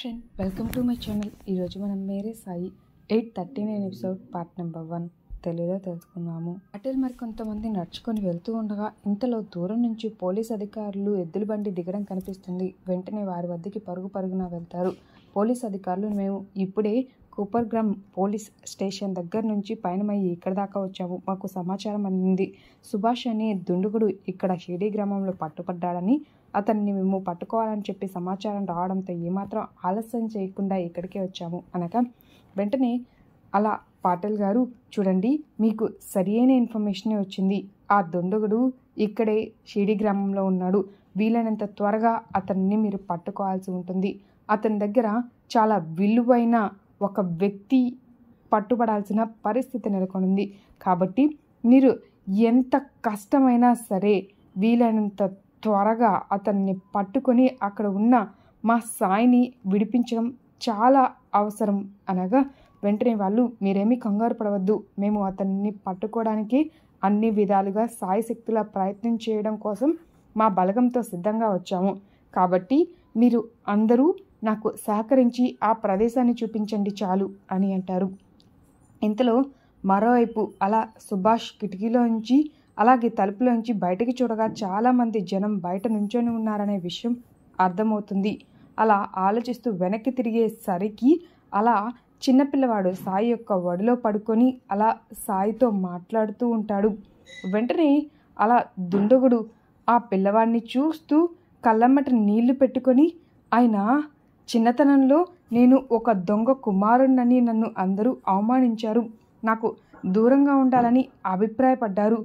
friend welcome to my channel ఈరోజు మనం Mere Sai eight thirty nine episode part number one తెలుగులో తెలుసుకున్నాము అటల్ మరి కొంతమంది నడుచుకొని వెళ్తూ ఉండగా ఇంతలో దూరం నుంచి పోలీస్ అధికారులు ఎద్దుల బండి దిగడం కనిపిస్తుంది వెంటనే వారి వద్దకి పరుగు పరుగున వెళ్తారు పోలీస్ అధికారులు మేము ఇప్పుడే గ్రామ్ పోలీస్ స్టేషన్ దగ్గర నుంచి పయనమయ్యి ఇక్కడ దాకా వచ్చావు మాకు సమాచారం అందింది సుభాష్ అనే దుండుగుడు ఇక్కడ షిడీ గ్రామంలో పట్టుపడ్డాడని అతన్ని మేము పట్టుకోవాలని చెప్పి సమాచారం రావడంతో ఏమాత్రం ఆలస్యం చేయకుండా ఇక్కడికే వచ్చాము అనగా వెంటనే అలా పాటల్ గారు చూడండి మీకు సరియైన ఇన్ఫర్మేషనే వచ్చింది ఆ దొండగుడు ఇక్కడే షిర్డి గ్రామంలో ఉన్నాడు వీలైనంత త్వరగా అతన్ని మీరు పట్టుకోవాల్సి ఉంటుంది అతని దగ్గర చాలా విలువైన ఒక వ్యక్తి పట్టుబడాల్సిన పరిస్థితి నెలకొనింది కాబట్టి మీరు ఎంత కష్టమైనా సరే వీలైనంత త్వరగా అతన్ని పట్టుకొని అక్కడ ఉన్న మా సాయిని విడిపించడం చాలా అవసరం అనగా వెంటనే వాళ్ళు మీరేమీ కంగారు పడవద్దు మేము అతన్ని పట్టుకోవడానికి అన్ని విధాలుగా సాయి శక్తుల ప్రయత్నం చేయడం కోసం మా బలగంతో సిద్ధంగా వచ్చాము కాబట్టి మీరు అందరూ నాకు సహకరించి ఆ ప్రదేశాన్ని చూపించండి చాలు అని అంటారు ఇంతలో మరోవైపు అలా సుభాష్ కిటికీలోంచి అలాగే తలుపులోంచి బయటకు చూడగా చాలామంది జనం బయట నుంచొని ఉన్నారనే విషయం అర్థమవుతుంది అలా ఆలోచిస్తూ వెనక్కి తిరిగేసరికి అలా చిన్నపిల్లవాడు సాయి యొక్క వడిలో పడుకొని అలా సాయితో మాట్లాడుతూ ఉంటాడు వెంటనే అలా దుండగుడు ఆ పిల్లవాడిని చూస్తూ కళ్ళమ్మట నీళ్లు పెట్టుకొని ఆయన చిన్నతనంలో నేను ఒక దొంగ కుమారుణ్ణని నన్ను అందరూ అవమానించారు నాకు దూరంగా ఉండాలని అభిప్రాయపడ్డారు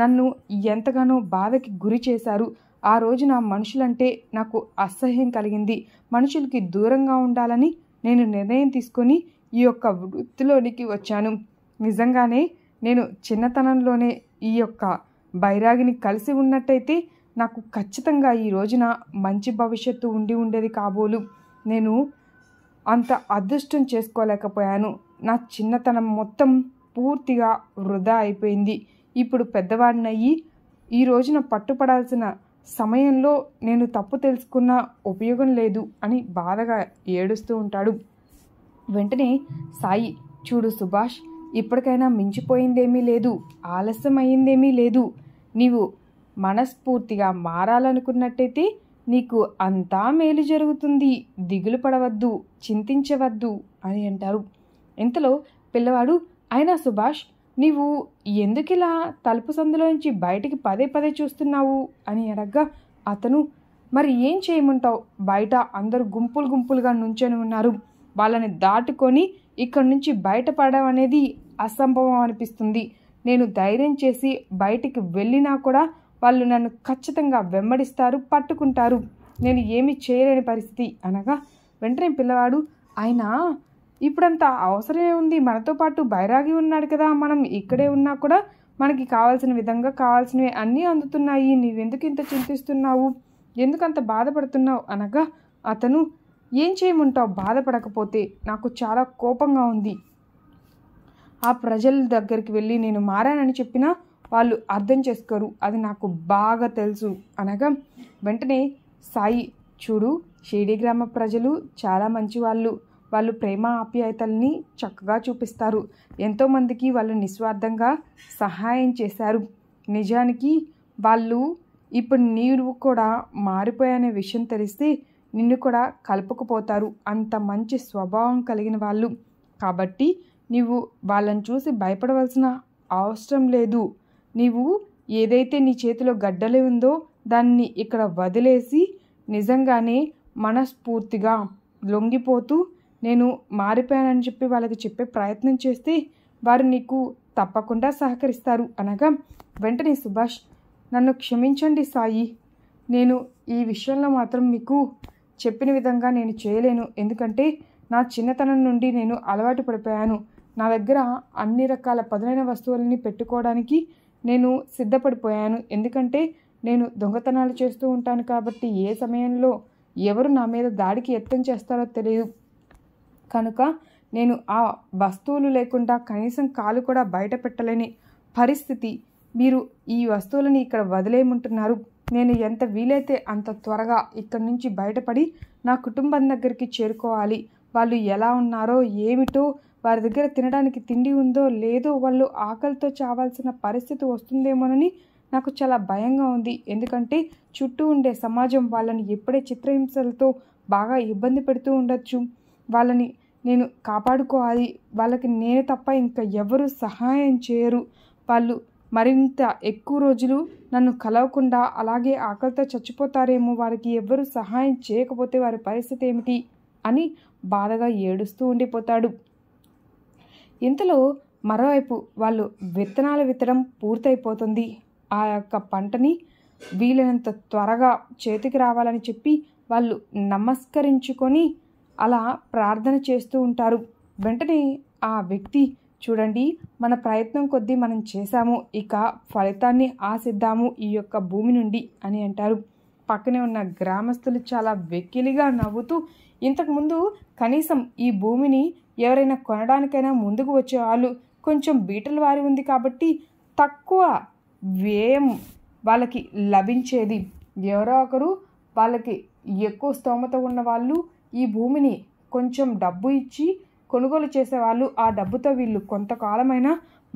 నన్ను ఎంతగానో బాధకి గురి చేశారు ఆ రోజు నా మనుషులంటే నాకు అసహ్యం కలిగింది మనుషులకి దూరంగా ఉండాలని నేను నిర్ణయం తీసుకొని ఈ యొక్క వృత్తిలోనికి వచ్చాను నిజంగానే నేను చిన్నతనంలోనే ఈ యొక్క బైరాగిని కలిసి ఉన్నట్టయితే నాకు ఖచ్చితంగా ఈ రోజున మంచి భవిష్యత్తు ఉండి ఉండేది కాబోలు నేను అంత అదృష్టం చేసుకోలేకపోయాను నా చిన్నతనం మొత్తం పూర్తిగా వృధా అయిపోయింది ఇప్పుడు పెద్దవాడినయ్యి ఈ రోజున పట్టుపడాల్సిన సమయంలో నేను తప్పు తెలుసుకున్న ఉపయోగం లేదు అని బాధగా ఏడుస్తూ ఉంటాడు వెంటనే సాయి చూడు సుభాష్ ఇప్పటికైనా మించిపోయిందేమీ లేదు ఆలస్యం అయ్యిందేమీ లేదు నీవు మనస్ఫూర్తిగా మారాలనుకున్నట్టయితే నీకు అంతా మేలు జరుగుతుంది దిగులు పడవద్దు చింతించవద్దు అని అంటారు ఇంతలో పిల్లవాడు అయినా సుభాష్ నీవు ఎందుకిలా తలుపు సందులోంచి బయటికి పదే పదే చూస్తున్నావు అని అడగ్గా అతను మరి ఏం చేయమంటావు బయట అందరూ గుంపులు గుంపులుగా నుంచొని ఉన్నారు వాళ్ళని దాటుకొని ఇక్కడి నుంచి బయటపడడం అనేది అసంభవం అనిపిస్తుంది నేను ధైర్యం చేసి బయటికి వెళ్ళినా కూడా వాళ్ళు నన్ను ఖచ్చితంగా వెంబడిస్తారు పట్టుకుంటారు నేను ఏమి చేయలేని పరిస్థితి అనగా వెంటనే పిల్లవాడు ఆయన ఇప్పుడంతా అవసరమే ఉంది మనతో పాటు బైరాగి ఉన్నాడు కదా మనం ఇక్కడే ఉన్నా కూడా మనకి కావాల్సిన విధంగా కావాల్సినవి అన్నీ అందుతున్నాయి నీవెందుకు ఇంత చింతిస్తున్నావు ఎందుకంత బాధపడుతున్నావు అనగా అతను ఏం చేయమంటావు బాధపడకపోతే నాకు చాలా కోపంగా ఉంది ఆ ప్రజల దగ్గరికి వెళ్ళి నేను మారానని చెప్పినా వాళ్ళు అర్థం చేసుకోరు అది నాకు బాగా తెలుసు అనగా వెంటనే సాయి చూడు షేడి గ్రామ ప్రజలు చాలా మంచి వాళ్ళు ప్రేమ ఆప్యాయతల్ని చక్కగా చూపిస్తారు ఎంతోమందికి వాళ్ళు నిస్వార్థంగా సహాయం చేశారు నిజానికి వాళ్ళు ఇప్పుడు నీవు కూడా మారిపోయనే విషయం తెలిస్తే నిన్ను కూడా కలుపుకుపోతారు అంత మంచి స్వభావం కలిగిన వాళ్ళు కాబట్టి నీవు వాళ్ళని చూసి భయపడవలసిన అవసరం లేదు నీవు ఏదైతే నీ చేతిలో గడ్డలే ఉందో దాన్ని ఇక్కడ వదిలేసి నిజంగానే మనస్ఫూర్తిగా లొంగిపోతూ నేను మారిపోయానని చెప్పి వాళ్ళకి చెప్పే ప్రయత్నం చేస్తే వారు నీకు తప్పకుండా సహకరిస్తారు అనగా వెంటనే సుభాష్ నన్ను క్షమించండి సాయి నేను ఈ విషయంలో మాత్రం మీకు చెప్పిన విధంగా నేను చేయలేను ఎందుకంటే నా చిన్నతనం నుండి నేను అలవాటు పడిపోయాను నా దగ్గర అన్ని రకాల పదునైన వస్తువులని పెట్టుకోవడానికి నేను సిద్ధపడిపోయాను ఎందుకంటే నేను దొంగతనాలు చేస్తూ ఉంటాను కాబట్టి ఏ సమయంలో ఎవరు నా మీద దాడికి యత్నం చేస్తారో తెలియదు కనుక నేను ఆ వస్తువులు లేకుండా కనీసం కాలు కూడా బయట పెట్టలేని పరిస్థితి మీరు ఈ వస్తువులను ఇక్కడ వదిలేయమంటున్నారు నేను ఎంత వీలైతే అంత త్వరగా ఇక్కడి నుంచి బయటపడి నా కుటుంబం దగ్గరికి చేరుకోవాలి వాళ్ళు ఎలా ఉన్నారో ఏమిటో వారి దగ్గర తినడానికి తిండి ఉందో లేదో వాళ్ళు ఆకలితో చావాల్సిన పరిస్థితి వస్తుందేమోనని నాకు చాలా భయంగా ఉంది ఎందుకంటే చుట్టూ ఉండే సమాజం వాళ్ళని ఎప్పుడే చిత్రహింసలతో బాగా ఇబ్బంది పెడుతూ ఉండొచ్చు వాళ్ళని నేను కాపాడుకోవాలి వాళ్ళకి నేను తప్ప ఇంకా ఎవరు సహాయం చేయరు వాళ్ళు మరింత ఎక్కువ రోజులు నన్ను కలవకుండా అలాగే ఆకలితో చచ్చిపోతారేమో వారికి ఎవరు సహాయం చేయకపోతే వారి పరిస్థితి ఏమిటి అని బాధగా ఏడుస్తూ ఉండిపోతాడు ఇంతలో మరోవైపు వాళ్ళు విత్తనాలు విత్తడం పూర్తయిపోతుంది ఆ యొక్క పంటని వీలైనంత త్వరగా చేతికి రావాలని చెప్పి వాళ్ళు నమస్కరించుకొని అలా ప్రార్థన చేస్తూ ఉంటారు వెంటనే ఆ వ్యక్తి చూడండి మన ప్రయత్నం కొద్దీ మనం చేశాము ఇక ఫలితాన్ని ఆశిద్దాము ఈ యొక్క భూమి నుండి అని అంటారు పక్కనే ఉన్న గ్రామస్తులు చాలా వెక్కిలిగా నవ్వుతూ ఇంతకుముందు కనీసం ఈ భూమిని ఎవరైనా కొనడానికైనా ముందుకు వచ్చే వాళ్ళు కొంచెం బీటల వారి ఉంది కాబట్టి తక్కువ వ్యయం వాళ్ళకి లభించేది ఎవరో ఒకరు వాళ్ళకి ఎక్కువ స్తోమత ఉన్న వాళ్ళు ఈ భూమిని కొంచెం డబ్బు ఇచ్చి కొనుగోలు చేసేవాళ్ళు ఆ డబ్బుతో వీళ్ళు కొంతకాలమైనా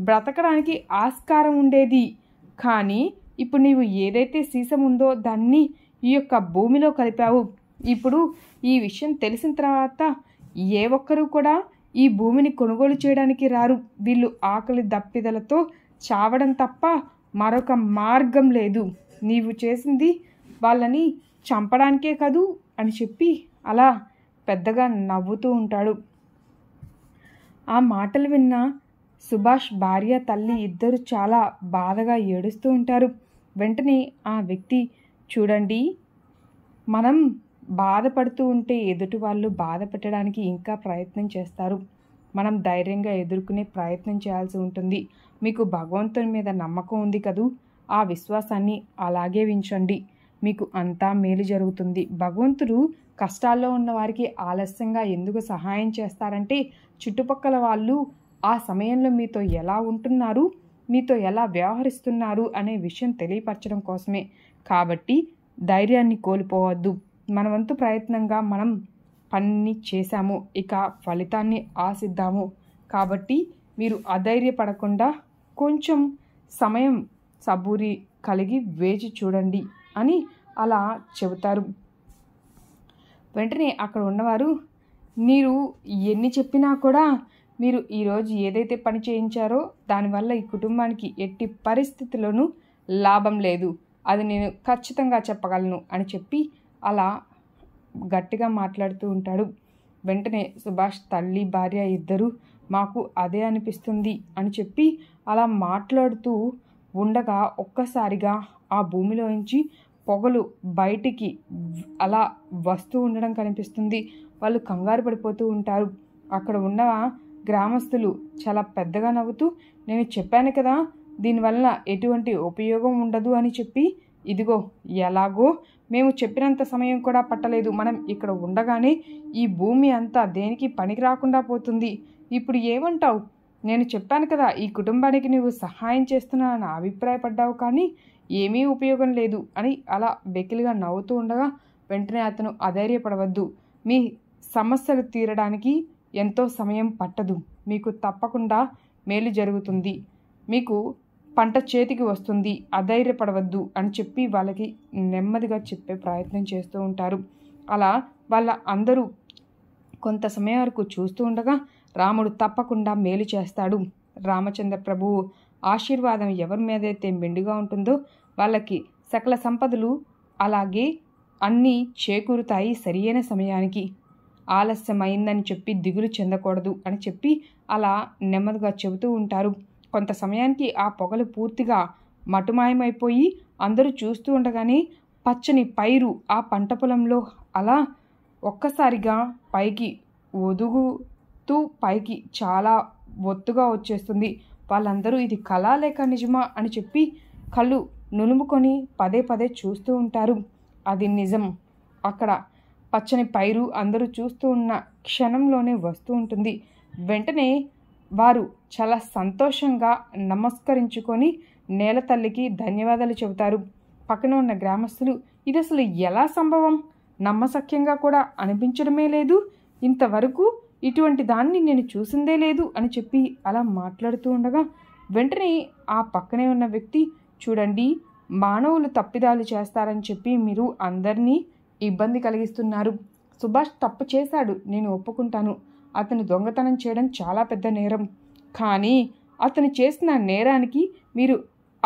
బ్రతకడానికి ఆస్కారం ఉండేది కానీ ఇప్పుడు నీవు ఏదైతే సీసం ఉందో దాన్ని ఈ యొక్క భూమిలో కలిపావు ఇప్పుడు ఈ విషయం తెలిసిన తర్వాత ఏ ఒక్కరూ కూడా ఈ భూమిని కొనుగోలు చేయడానికి రారు వీళ్ళు ఆకలి దప్పిదలతో చావడం తప్ప మరొక మార్గం లేదు నీవు చేసింది వాళ్ళని చంపడానికే కదూ అని చెప్పి అలా పెద్దగా నవ్వుతూ ఉంటాడు ఆ మాటలు విన్న సుభాష్ భార్య తల్లి ఇద్దరు చాలా బాధగా ఏడుస్తూ ఉంటారు వెంటనే ఆ వ్యక్తి చూడండి మనం బాధపడుతూ ఉంటే ఎదుటి వాళ్ళు బాధపెట్టడానికి ఇంకా ప్రయత్నం చేస్తారు మనం ధైర్యంగా ఎదుర్కొనే ప్రయత్నం చేయాల్సి ఉంటుంది మీకు భగవంతుని మీద నమ్మకం ఉంది కదూ ఆ విశ్వాసాన్ని అలాగే ఉంచండి మీకు అంతా మేలు జరుగుతుంది భగవంతుడు కష్టాల్లో ఉన్న వారికి ఆలస్యంగా ఎందుకు సహాయం చేస్తారంటే చుట్టుపక్కల వాళ్ళు ఆ సమయంలో మీతో ఎలా ఉంటున్నారు మీతో ఎలా వ్యవహరిస్తున్నారు అనే విషయం తెలియపరచడం కోసమే కాబట్టి ధైర్యాన్ని కోల్పోవద్దు మన వంతు ప్రయత్నంగా మనం పని చేశాము ఇక ఫలితాన్ని ఆశిద్దాము కాబట్టి మీరు అధైర్యపడకుండా కొంచెం సమయం సబూరి కలిగి వేచి చూడండి అని అలా చెబుతారు వెంటనే అక్కడ ఉన్నవారు మీరు ఎన్ని చెప్పినా కూడా మీరు ఈరోజు ఏదైతే పని చేయించారో దానివల్ల ఈ కుటుంబానికి ఎట్టి పరిస్థితుల్లోనూ లాభం లేదు అది నేను ఖచ్చితంగా చెప్పగలను అని చెప్పి అలా గట్టిగా మాట్లాడుతూ ఉంటాడు వెంటనే సుభాష్ తల్లి భార్య ఇద్దరు మాకు అదే అనిపిస్తుంది అని చెప్పి అలా మాట్లాడుతూ ఉండగా ఒక్కసారిగా ఆ భూమిలో నుంచి పొగలు బయటికి అలా వస్తూ ఉండడం కనిపిస్తుంది వాళ్ళు కంగారు పడిపోతూ ఉంటారు అక్కడ ఉన్న గ్రామస్తులు చాలా పెద్దగా నవ్వుతూ నేను చెప్పాను కదా దీనివల్ల ఎటువంటి ఉపయోగం ఉండదు అని చెప్పి ఇదిగో ఎలాగో మేము చెప్పినంత సమయం కూడా పట్టలేదు మనం ఇక్కడ ఉండగానే ఈ భూమి అంతా దేనికి పనికి రాకుండా పోతుంది ఇప్పుడు ఏమంటావు నేను చెప్పాను కదా ఈ కుటుంబానికి నువ్వు సహాయం చేస్తున్నానని అభిప్రాయపడ్డావు కానీ ఏమీ ఉపయోగం లేదు అని అలా వెకిలిగా నవ్వుతూ ఉండగా వెంటనే అతను అధైర్యపడవద్దు మీ సమస్యలు తీరడానికి ఎంతో సమయం పట్టదు మీకు తప్పకుండా మేలు జరుగుతుంది మీకు పంట చేతికి వస్తుంది అధైర్యపడవద్దు అని చెప్పి వాళ్ళకి నెమ్మదిగా చెప్పే ప్రయత్నం చేస్తూ ఉంటారు అలా వాళ్ళ అందరూ కొంత సమయం వరకు చూస్తూ ఉండగా రాముడు తప్పకుండా మేలు చేస్తాడు రామచంద్ర ప్రభువు ఆశీర్వాదం ఎవరి మీదైతే మెండుగా ఉంటుందో వాళ్ళకి సకల సంపదలు అలాగే అన్నీ చేకూరుతాయి సరియైన సమయానికి ఆలస్యమైందని చెప్పి దిగులు చెందకూడదు అని చెప్పి అలా నెమ్మదిగా చెబుతూ ఉంటారు కొంత సమయానికి ఆ పొగలు పూర్తిగా మటుమాయమైపోయి అందరూ చూస్తూ ఉండగానే పచ్చని పైరు ఆ పంట పొలంలో అలా ఒక్కసారిగా పైకి ఒదుగుతూ పైకి చాలా ఒత్తుగా వచ్చేస్తుంది వాళ్ళందరూ ఇది కళ లేక నిజమా అని చెప్పి కళ్ళు నులుముకొని పదే పదే చూస్తూ ఉంటారు అది నిజం అక్కడ పచ్చని పైరు అందరూ చూస్తూ ఉన్న క్షణంలోనే వస్తూ ఉంటుంది వెంటనే వారు చాలా సంతోషంగా నమస్కరించుకొని నేల తల్లికి ధన్యవాదాలు చెబుతారు పక్కన ఉన్న గ్రామస్తులు ఇది అసలు ఎలా సంభవం నమ్మసక్యంగా కూడా అనిపించడమే లేదు ఇంతవరకు ఇటువంటి దాన్ని నేను చూసిందే లేదు అని చెప్పి అలా మాట్లాడుతూ ఉండగా వెంటనే ఆ పక్కనే ఉన్న వ్యక్తి చూడండి మానవులు తప్పిదాలు చేస్తారని చెప్పి మీరు అందరినీ ఇబ్బంది కలిగిస్తున్నారు సుభాష్ తప్పు చేశాడు నేను ఒప్పుకుంటాను అతను దొంగతనం చేయడం చాలా పెద్ద నేరం కానీ అతను చేసిన నేరానికి మీరు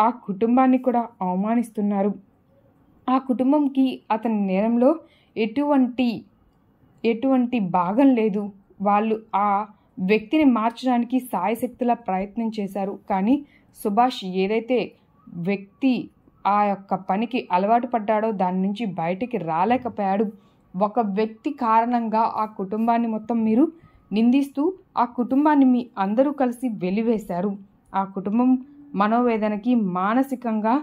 ఆ కుటుంబాన్ని కూడా అవమానిస్తున్నారు ఆ కుటుంబంకి అతని నేరంలో ఎటువంటి ఎటువంటి భాగం లేదు వాళ్ళు ఆ వ్యక్తిని మార్చడానికి సాయశక్తులా ప్రయత్నం చేశారు కానీ సుభాష్ ఏదైతే వ్యక్తి ఆ యొక్క పనికి అలవాటు పడ్డాడో దాని నుంచి బయటికి రాలేకపోయాడు ఒక వ్యక్తి కారణంగా ఆ కుటుంబాన్ని మొత్తం మీరు నిందిస్తూ ఆ కుటుంబాన్ని మీ అందరూ కలిసి వెలివేశారు ఆ కుటుంబం మనోవేదనకి మానసికంగా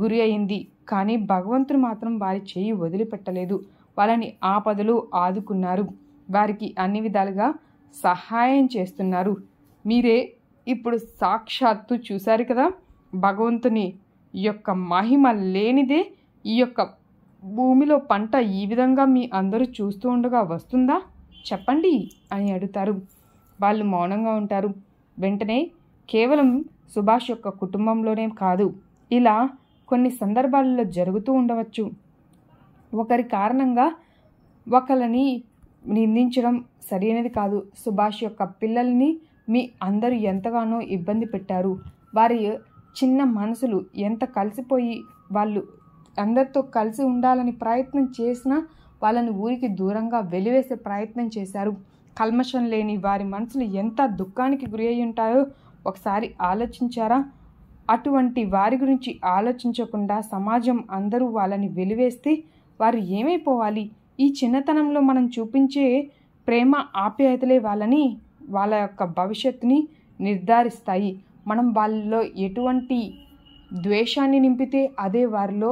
గురి అయింది కానీ భగవంతుడు మాత్రం వారి చేయి వదిలిపెట్టలేదు వాళ్ళని ఆపదలు ఆదుకున్నారు వారికి అన్ని విధాలుగా సహాయం చేస్తున్నారు మీరే ఇప్పుడు సాక్షాత్తు చూశారు కదా భగవంతుని యొక్క మహిమ లేనిదే ఈ యొక్క భూమిలో పంట ఈ విధంగా మీ అందరూ చూస్తూ ఉండగా వస్తుందా చెప్పండి అని అడుగుతారు వాళ్ళు మౌనంగా ఉంటారు వెంటనే కేవలం సుభాష్ యొక్క కుటుంబంలోనే కాదు ఇలా కొన్ని సందర్భాల్లో జరుగుతూ ఉండవచ్చు ఒకరి కారణంగా ఒకరిని నిందించడం సరైనది కాదు సుభాష్ యొక్క పిల్లల్ని మీ అందరూ ఎంతగానో ఇబ్బంది పెట్టారు వారి చిన్న మనసులు ఎంత కలిసిపోయి వాళ్ళు అందరితో కలిసి ఉండాలని ప్రయత్నం చేసినా వాళ్ళని ఊరికి దూరంగా వెలివేసే ప్రయత్నం చేశారు కల్మషం లేని వారి మనసులు ఎంత దుఃఖానికి గురి అయి ఉంటాయో ఒకసారి ఆలోచించారా అటువంటి వారి గురించి ఆలోచించకుండా సమాజం అందరూ వాళ్ళని వెలివేస్తే వారు ఏమైపోవాలి ఈ చిన్నతనంలో మనం చూపించే ప్రేమ ఆప్యాయతలే వాళ్ళని వాళ్ళ యొక్క భవిష్యత్తుని నిర్ధారిస్తాయి మనం వాళ్ళలో ఎటువంటి ద్వేషాన్ని నింపితే అదే వారిలో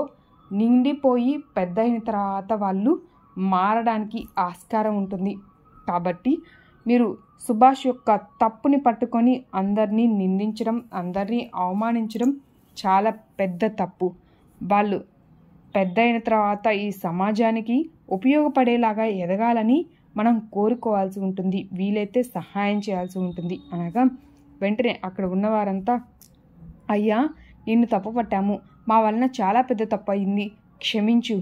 నిండిపోయి పెద్దయిన తర్వాత వాళ్ళు మారడానికి ఆస్కారం ఉంటుంది కాబట్టి మీరు సుభాష్ యొక్క తప్పుని పట్టుకొని అందరినీ నిందించడం అందరినీ అవమానించడం చాలా పెద్ద తప్పు వాళ్ళు పెద్ద అయిన తర్వాత ఈ సమాజానికి ఉపయోగపడేలాగా ఎదగాలని మనం కోరుకోవాల్సి ఉంటుంది వీలైతే సహాయం చేయాల్సి ఉంటుంది అనగా వెంటనే అక్కడ ఉన్నవారంతా అయ్యా నిన్ను తప్పు పట్టాము మా వలన చాలా పెద్ద తప్పు అయింది క్షమించు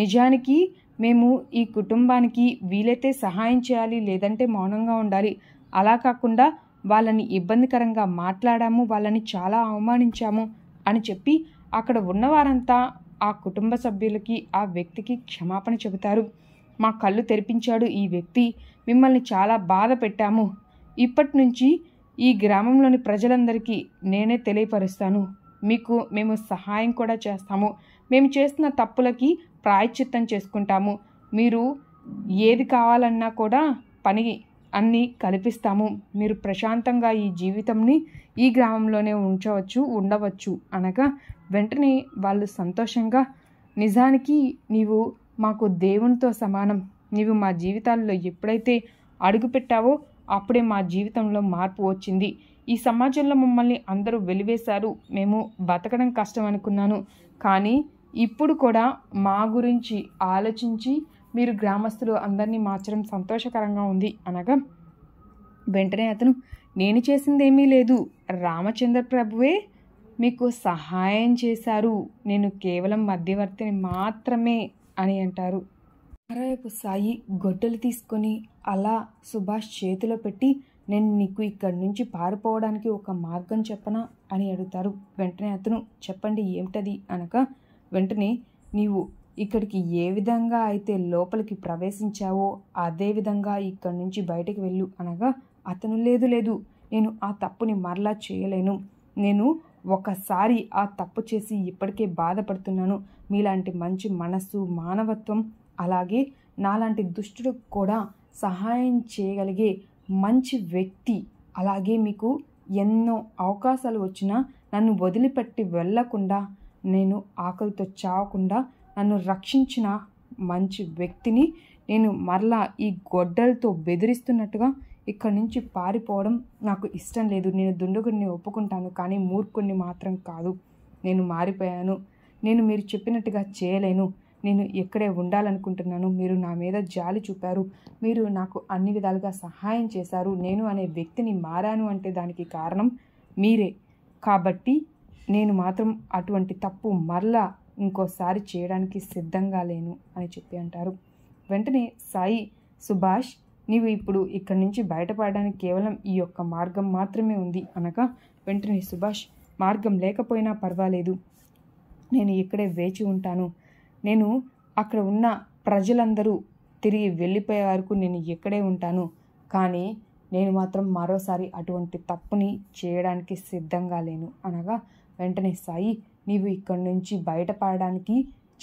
నిజానికి మేము ఈ కుటుంబానికి వీలైతే సహాయం చేయాలి లేదంటే మౌనంగా ఉండాలి అలా కాకుండా వాళ్ళని ఇబ్బందికరంగా మాట్లాడాము వాళ్ళని చాలా అవమానించాము అని చెప్పి అక్కడ ఉన్నవారంతా ఆ కుటుంబ సభ్యులకి ఆ వ్యక్తికి క్షమాపణ చెబుతారు మా కళ్ళు తెరిపించాడు ఈ వ్యక్తి మిమ్మల్ని చాలా బాధ పెట్టాము ఇప్పటి నుంచి ఈ గ్రామంలోని ప్రజలందరికీ నేనే తెలియపరుస్తాను మీకు మేము సహాయం కూడా చేస్తాము మేము చేస్తున్న తప్పులకి ప్రాయశ్చిత్తం చేసుకుంటాము మీరు ఏది కావాలన్నా కూడా పని అన్నీ కల్పిస్తాము మీరు ప్రశాంతంగా ఈ జీవితంని ఈ గ్రామంలోనే ఉంచవచ్చు ఉండవచ్చు అనగా వెంటనే వాళ్ళు సంతోషంగా నిజానికి నీవు మాకు దేవునితో సమానం నీవు మా జీవితాల్లో ఎప్పుడైతే అడుగుపెట్టావో అప్పుడే మా జీవితంలో మార్పు వచ్చింది ఈ సమాజంలో మమ్మల్ని అందరూ వెలివేశారు మేము బతకడం కష్టం అనుకున్నాను కానీ ఇప్పుడు కూడా మా గురించి ఆలోచించి మీరు గ్రామస్తులు అందరినీ మార్చడం సంతోషకరంగా ఉంది అనగా వెంటనే అతను నేను చేసిందేమీ లేదు రామచంద్ర ప్రభువే మీకు సహాయం చేశారు నేను కేవలం మధ్యవర్తిని మాత్రమే అని అంటారు మరోవైపు సాయి గొడ్డలు తీసుకొని అలా సుభాష్ చేతిలో పెట్టి నేను నీకు ఇక్కడి నుంచి పారిపోవడానికి ఒక మార్గం చెప్పనా అని అడుగుతారు వెంటనే అతను చెప్పండి ఏమిటది అనగా వెంటనే నీవు ఇక్కడికి ఏ విధంగా అయితే లోపలికి ప్రవేశించావో అదే విధంగా ఇక్కడి నుంచి బయటకు వెళ్ళు అనగా అతను లేదు లేదు నేను ఆ తప్పుని మరలా చేయలేను నేను ఒకసారి ఆ తప్పు చేసి ఇప్పటికే బాధపడుతున్నాను మీలాంటి మంచి మనస్సు మానవత్వం అలాగే నాలాంటి దుష్టుడు కూడా సహాయం చేయగలిగే మంచి వ్యక్తి అలాగే మీకు ఎన్నో అవకాశాలు వచ్చినా నన్ను వదిలిపెట్టి వెళ్లకుండా నేను ఆకలితో చావకుండా నన్ను రక్షించిన మంచి వ్యక్తిని నేను మరలా ఈ గొడ్డలతో బెదిరిస్తున్నట్టుగా ఇక్కడి నుంచి పారిపోవడం నాకు ఇష్టం లేదు నేను దుండగుడిని ఒప్పుకుంటాను కానీ మూర్ఖుడిని మాత్రం కాదు నేను మారిపోయాను నేను మీరు చెప్పినట్టుగా చేయలేను నేను ఎక్కడే ఉండాలనుకుంటున్నాను మీరు నా మీద జాలి చూపారు మీరు నాకు అన్ని విధాలుగా సహాయం చేశారు నేను అనే వ్యక్తిని మారాను అంటే దానికి కారణం మీరే కాబట్టి నేను మాత్రం అటువంటి తప్పు మరలా ఇంకోసారి చేయడానికి సిద్ధంగా లేను అని చెప్పి అంటారు వెంటనే సాయి సుభాష్ నీవు ఇప్పుడు ఇక్కడి నుంచి బయటపడడానికి కేవలం ఈ యొక్క మార్గం మాత్రమే ఉంది అనగా వెంటనే సుభాష్ మార్గం లేకపోయినా పర్వాలేదు నేను ఇక్కడే వేచి ఉంటాను నేను అక్కడ ఉన్న ప్రజలందరూ తిరిగి వెళ్ళిపోయే వరకు నేను ఇక్కడే ఉంటాను కానీ నేను మాత్రం మరోసారి అటువంటి తప్పుని చేయడానికి సిద్ధంగా లేను అనగా వెంటనే సాయి నీవు ఇక్కడి నుంచి బయటపడడానికి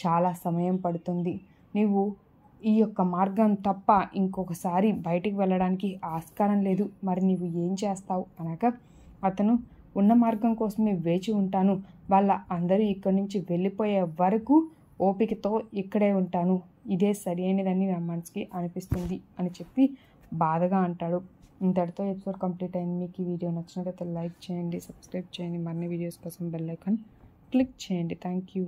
చాలా సమయం పడుతుంది నీవు ఈ యొక్క మార్గం తప్ప ఇంకొకసారి బయటికి వెళ్ళడానికి ఆస్కారం లేదు మరి నీవు ఏం చేస్తావు అనగా అతను ఉన్న మార్గం కోసమే వేచి ఉంటాను వాళ్ళ అందరూ ఇక్కడి నుంచి వెళ్ళిపోయే వరకు ఓపికతో ఇక్కడే ఉంటాను ఇదే సరైనదని నా మనసుకి అనిపిస్తుంది అని చెప్పి బాధగా అంటాడు ఇంతటితో ఎపిసోడ్ కంప్లీట్ అయింది మీకు ఈ వీడియో నచ్చినట్లయితే లైక్ చేయండి సబ్స్క్రైబ్ చేయండి మరిన్ని వీడియోస్ కోసం బెల్ ఐకాన్ క్లిక్ చేయండి థ్యాంక్ యూ